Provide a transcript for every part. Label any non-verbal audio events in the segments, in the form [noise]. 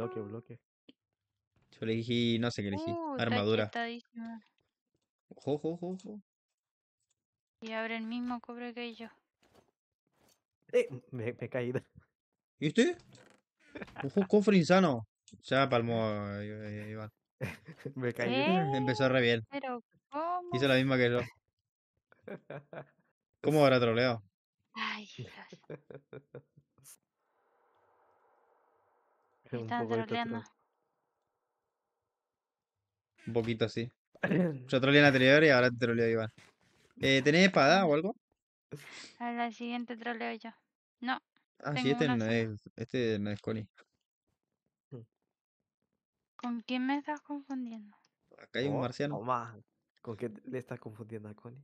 Bloque, bloque. Yo le elegí, no sé qué elegí. Uh, Armadura. Ojo, Y abre el mismo cobre que yo. Eh, me, he caído. ¿Y usted? Ojo, cofre insano. Ya palmó eh, eh, Iván. [laughs] me caí. Empezó re bien. Pero, ¿cómo? Hizo la misma que yo. [laughs] ¿Cómo habrá troleado? Ay, Dios. [laughs] un Un poquito así. [clears throat] Yo troleé en la anterior y ahora te troleo Iván. Eh, ¿Tenés espada o algo? A la siguiente troleo yo. No. Ah, sí, este no, es, este no es Connie. Mm. ¿Con quién me estás confundiendo? Acá hay un oh, marciano. Oh, más. ¿Con qué le estás confundiendo a Connie?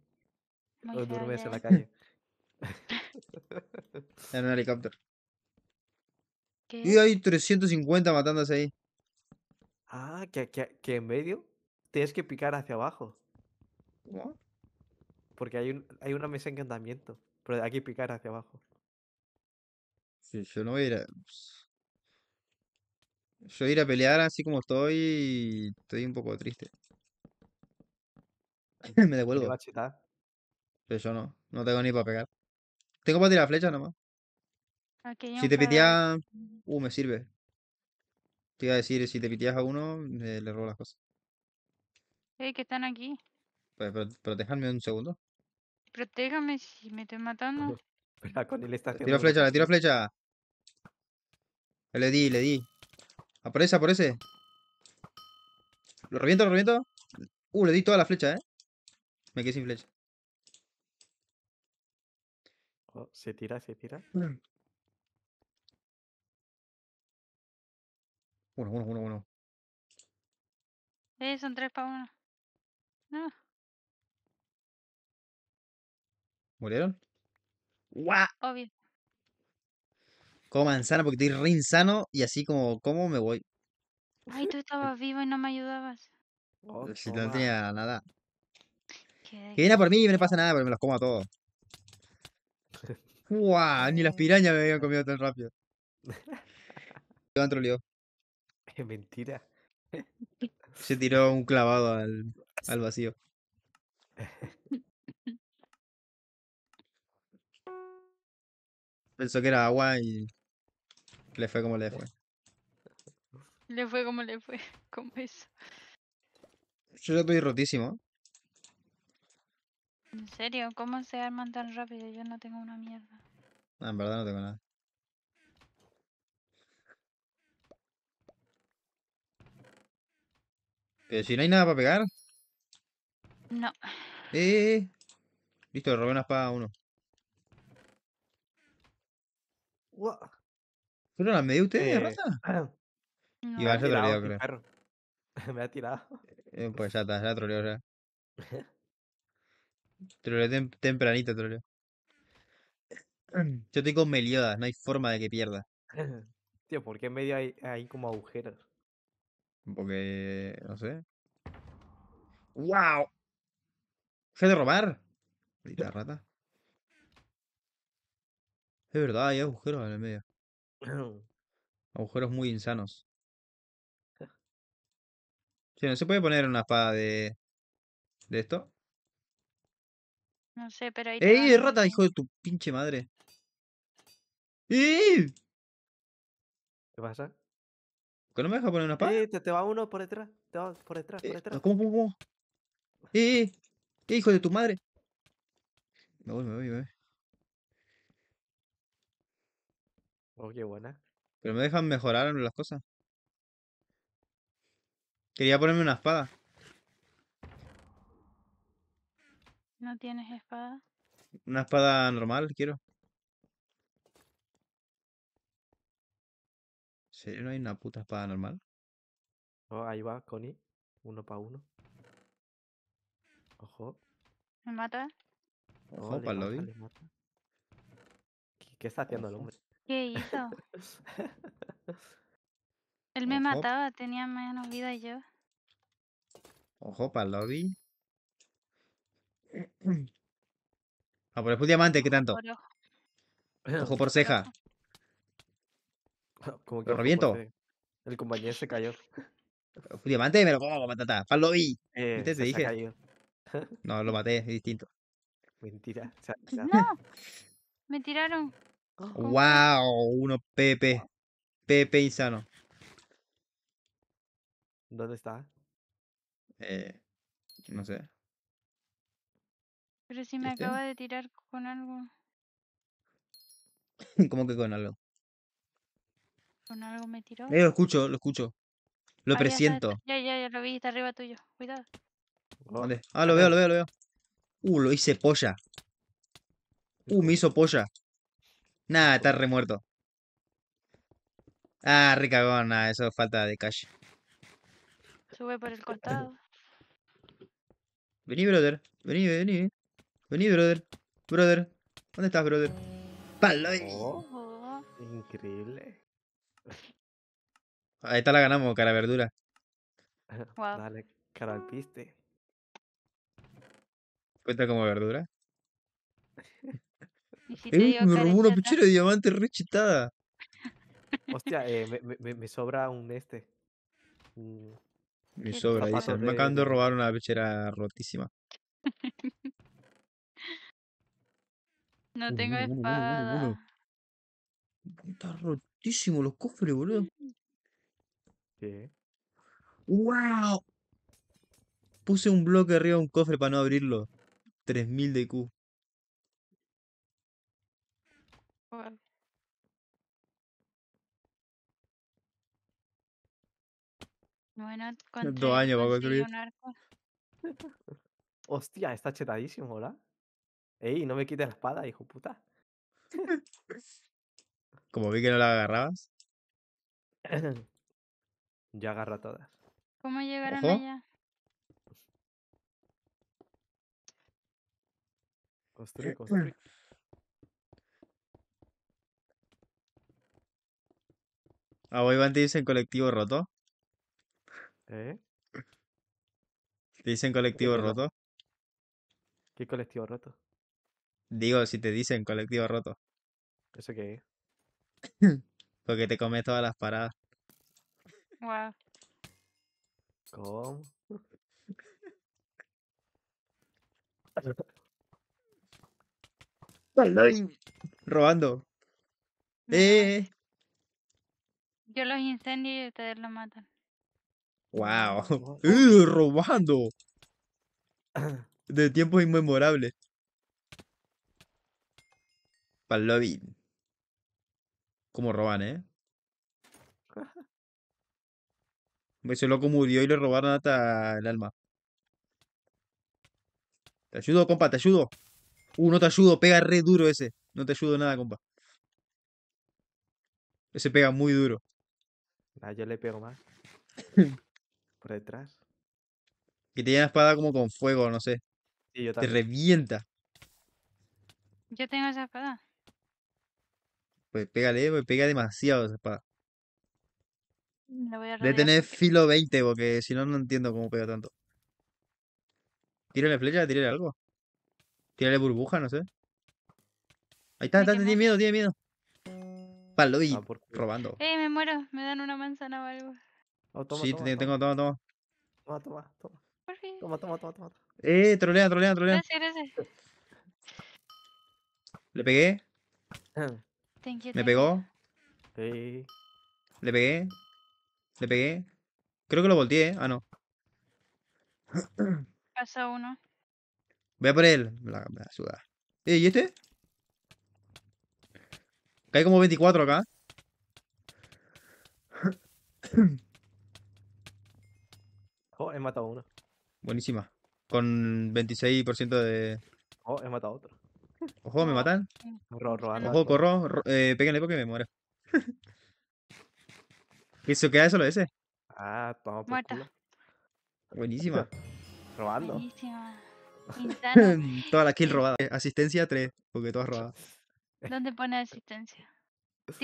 o en la calle. en un helicóptero. Y hay 350 matándose ahí. Ah, que, que, en medio tienes que picar hacia abajo. ¿Cómo? Porque hay, un, hay una mesa de encantamiento. Pero hay que picar hacia abajo. Sí, yo no voy a ir a... Yo voy a ir a pelear así como estoy estoy un poco triste. [laughs] Me devuelvo. Pero yo no, no tengo ni para pegar. Tengo para tirar flecha nomás. Si te piteas. Uh, me sirve. Te iba a decir, si te piteas a uno, le robo las cosas. Eh, que están aquí. Pues, protejame un segundo. Protégame si me estoy matando. Espera, con tiro flecha, le tiro flecha. Le di, le di. Aparece, ah, aparece. Lo reviento, lo reviento. Uh, le di toda la flecha, eh. Me quedé sin flecha. Oh, se tira, se tira. [clears throat] Uno, uno, uno, uno. Eh, son tres para uno. No. Ah. ¿Murieron? ¡Guau! Obvio. Coman manzana porque estoy re insano y así como, como me voy? Ay, tú estabas vivo y no me ayudabas. Oh, si no tenía nada. Que viene por mí y no pasa nada, pero me los como a todos. [laughs] ¡Guau! Ni las pirañas me habían comido tan rápido. [laughs] otro lío. Qué [laughs] mentira. Se tiró un clavado al, al vacío. Pensó que era agua y le fue como le fue. Le fue como le fue, [laughs] como eso. Yo ya estoy rotísimo. ¿En serio? ¿Cómo se arman tan rápido? Yo no tengo una mierda. Ah, en verdad no tengo nada. Pero eh, si no hay nada para pegar. No. Eh, eh, eh. Listo, le robé una espada a uno. What? ¿Pero la me ustedes, eh... raza? Y a ser creo. Me ha tirado. [laughs] pues ya está, ya troleo ya. [laughs] Troleo tempranito, troleo. [clears throat] Yo tengo Meliodas, no hay forma de que pierda. [clears throat] Tío, ¿por qué en medio hay como agujeros? Porque, no sé. ¡Wow! ¡Se de robar! Maldita rata. Es verdad, hay agujeros en el medio. [clears throat] Agujeros muy insanos. Sí, ¿no se puede poner una espada de. de esto? No sé, pero ahí. ¡Ey, rata, hijo ¿eh? de tu pinche madre! ¡Ey! ¿Qué pasa? ¿Que no me dejas poner una espada? Sí, te, va uno por detrás. Te va por detrás, por detrás. ¿Cómo, cómo, cómo? ¡Eh, hijo de tu madre! Me voy, me voy, me voy. Oh, qué buena. Pero me dejan mejorar las cosas. Quería ponerme una espada. ¿No tienes espada? Una espada normal, quiero. no hay una puta espada normal? Oh, ahí va, Connie. Uno pa' uno. Ojo. ¿Me mata? Ojo, para lobby. ¿Qué, está haciendo el hombre? ¿Qué hizo? [laughs] Él me mataba, tenía menos vida yo. Ojo, para lobby. ah, por el diamante, ¿qué tanto? Ojo [laughs] por ceja. [laughs] Como que lo reviento. el compañero se cayó. Diamante me lo como, patata. fallo eh, vi. Se dije. [laughs] no, lo maté, es distinto. Mentira. no. [laughs] Me tiraron. Wow, uno Pepe. Pepe insano. ¿Dónde está? Eh, no sé. Pero si me ¿Este? acaba de tirar con algo. ¿Cómo que con algo? algo me tiró. Eh, lo escucho, lo escucho. Lo ah, presiento. Ya, ya, ya, lo vi, está arriba tuyo. Cuidado. ¿Dónde? Ah, lo veo, lo veo, lo veo. Uh, lo hice polla. Uh, me hizo polla. nada está remuerto. Ah, rica nada eso falta de calle. Sube por el costado. Vení, brother. Vení, vení. Vení, brother. Brother. ¿Dónde estás, brother? Eh, ¡Palo! Eh. Oh. increíble. Ahí está la ganamos, cara verdura. [laughs] Dale, cara al piste. ¿Cuenta como verdura? me robó una pechera de diamante rechitada. Hostia, eh, me, sobra un este. Me sobra, dice. Me acaban de robar una pechera rotísima. [laughs] No tengo espada. Está los cofres, boludo. ¿Qué? ¡Wow! Puse un bloque arriba de un cofre para no abrirlo. 3000 de Q. Bueno. Dos años para construir. Hostia, está chetadísimo, ¿verdad? Ey, no me quites la espada, hijo puta. [laughs] Como vi que no la agarrabas. Ya agarra todas. ¿Cómo llegarán allá? Construir, [clears throat] construir. Ah, hoy van te dicen colectivo roto. ¿Eh? ¿Te dicen colectivo roto? ¿Qué colectivo roto? Digo, si te dicen colectivo roto. ¿Eso qué? [clears throat] Porque te comes todas las paradas. Wow. ¿Cómo? [laughs] Robando. Eh. Yo los incendio y ustedes los matan. Wow. [laughs] Uh, robando. [clears throat] De tiempos inmemorables. Palovin. Como roban, ¿eh? Ese loco murió y le robaron hasta el alma. Te ayudo, compa, te ayudo. Uh, no te ayudo, pega re duro ese. No te ayudo nada, compa. Ese pega muy duro. Ah, yo le pego más. [laughs] Por detrás. Que tiene una espada como con fuego, no sé. yo Te revienta. Yo tengo esa espada. Pues, pégale, eh, pega pues, pega demasiado esa espada. De tener filo 20, porque si no, no entiendo cómo pega tanto. Tírale flecha, tírale algo. Tírale burbuja, no sé. Ahí está, está, tiene miedo, tiene miedo. Para lo robando. Eh, me muero, me dan una manzana o algo. Oh, sí, tengo, toma, toma. Toma, toma, toma. Por fin. Toma, toma, toma, toma. Eh, trolea, trolea, trolea. Gracias, gracias. Le pegué. [clears throat] Ah. ¿Me pegó? Le pegué. Le pegué. Creo que lo volteé. ¿eh? Ah, no. [clears throat] Pasa uno. Voy a por él. La, la ciudad. ¿Eh, ¿Y este? Cae como 24 acá. [clears throat] Oh, he matado uno. Buenísima. Con 26% de... Oh, he matado otro. Ojo, me matan. Corro, Ojo, corro. eh, péguenle porque me muero. se [laughs] queda solo ese. Ah, toma por Muerta. Buenísima. [laughs] Robando. Buenísima. [laughs] toda la kill robada. Asistencia 3, porque todas robadas. ¿Dónde pone asistencia?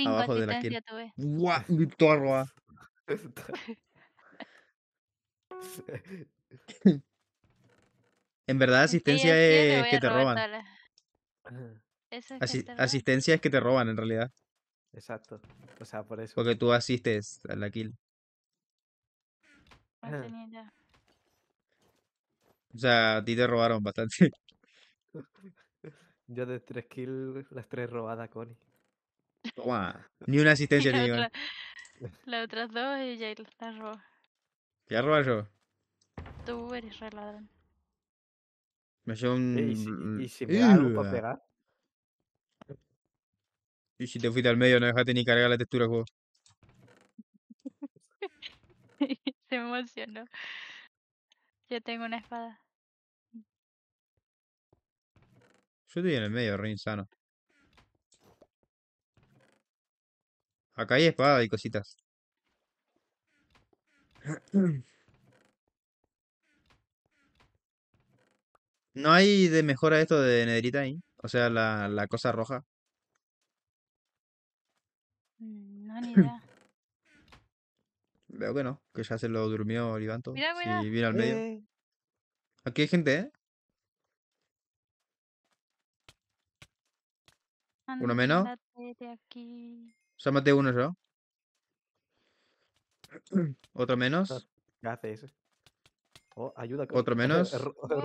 Abajo asistencia de la kill. tuve. Buah, toda robada. en verdad, asistencia es que te roban que asistencia es que te roban en realidad. Exacto. O sea, por eso. Porque tú asistes a la kill. O sea, a ti te robaron bastante. [laughs] Yo de tres kill las tres robadas, Connie. ni una [laughs] asistencia ni una Las otras dos y ya las robó ¿Ya yo? Tú eres re me llevo un... ¿Y si, me da pegar? Y si te fuiste al medio, no dejaste ni cargar la textura, juego. [laughs] Se emocionó. Yo tengo una espada. Yo estoy en el medio, re insano. Acá hay espada y cositas. [clears throat] ¿No hay de mejora esto de Nederita ahí? O sea, la, cosa roja. Mm, no, [laughs] ni idea. Veo que no, que ya se lo durmió Olivanto. Mira, mira. al medio. Eh. Aquí hay gente, ¿eh? uno menos. Aquí. uno yo. [clears throat] Otro menos. ¿Qué hace eso. Oh, ayuda. Connie. Otro [laughs] menos.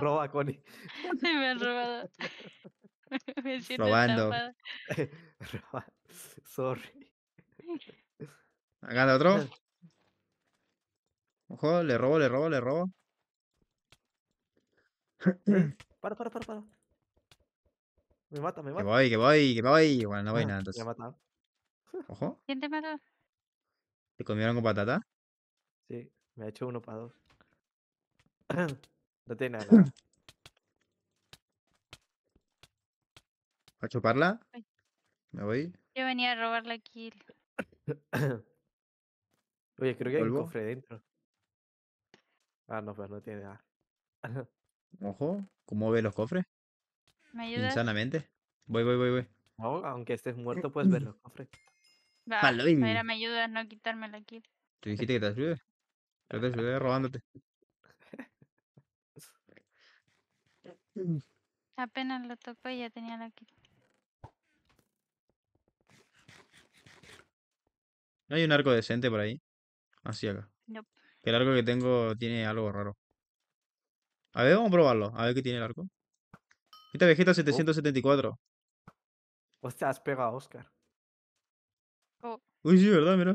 roba a Connie. [laughs] Me han robado. [laughs] Me siento Robando. Sorry. Gana otro. Ojo, le robo, le robo, le robo. [clears throat] Para, para, para, para. Me mata, me mata. Que voy, que voy, que voy. Bueno, no voy ah, nada. Entonces. Ojo. ¿Quién te mató? ¿Te comieron con patata? Sí, me ha hecho uno para dos. [clears throat] No tiene nada. ¿A chuparla? ¿Me voy? Yo venía a robar la kill. Oye, creo que hay un cofre dentro. Ah, no, pues no tiene nada. [clears throat] Ojo, ¿cómo ve los cofres? Insanamente. Voy, voy, voy, voy. aunque estés muerto, [clears throat] puedes ver los cofres. Va, Mira, me ayudas no quitarme la kill. ¿Te dijiste que te ayude? te ayudé robándote. Apenas lo tocó y ya tenía la quita ¿No hay un arco decente por ahí? Así ah, acá. el arco que tengo tiene algo raro. A ver, vamos a probarlo. A ver qué tiene el arco. Esta vegeta 774. O sea, has pegado a Oscar. Oh. Uy, sí, ¿verdad? Mira.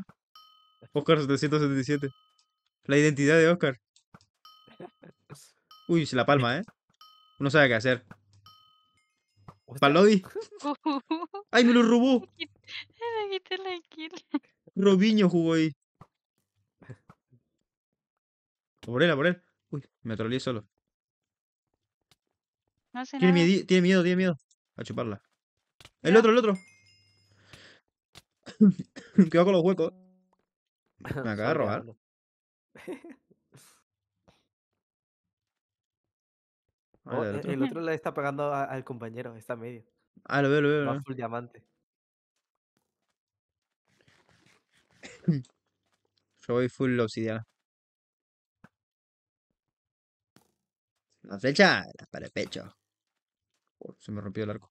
Oscar 777. La identidad de Oscar. [laughs] Uy, se la palma, ¿eh? No sabe qué hacer. ¿Palodi? [laughs] ¡Ay, me lo robó! Me Robiño jugó ahí. por él, por él. Uy, me troleé solo. No sé tiene, miedo, tiene miedo, A chuparla. El otro, el otro. [coughs] va con los huecos. [laughs] Me acaba de robar. [laughs] Ah, e el, otro. [laughs] le está pegando al compañero, está medio. Ah, lo veo, lo veo. Va full diamante. [clears throat] Yo voy full obsidiana. La flecha la para el pecho. se me rompió el arco.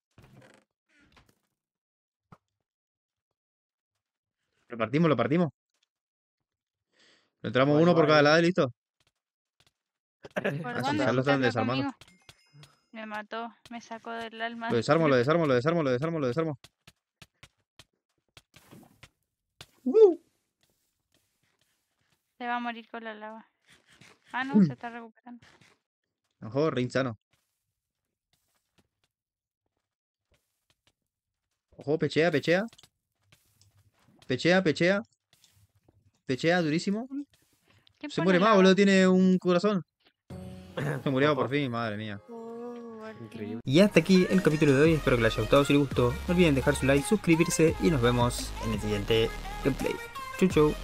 Lo partimos, lo partimos. Lo entramos uno por cada lado listo. ¿Por Ya lo están desarmando. Me mató, me sacó del alma. Lo desarmo, lo desarmo, lo desarmo, lo desarmo, Se va a morir con la lava. Ah, no, mm. se está recuperando. Ojo, rinzano Ojo, pechea, pechea. Pechea, pechea. Pechea, durísimo. Se muere más, boludo, tiene un corazón. [coughs] Se murió por fin, madre mía. Y hasta aquí el capítulo de hoy, espero que les haya gustado, si les gustó, no olviden dejar su like, suscribirse y nos vemos en el siguiente gameplay. Chau chau.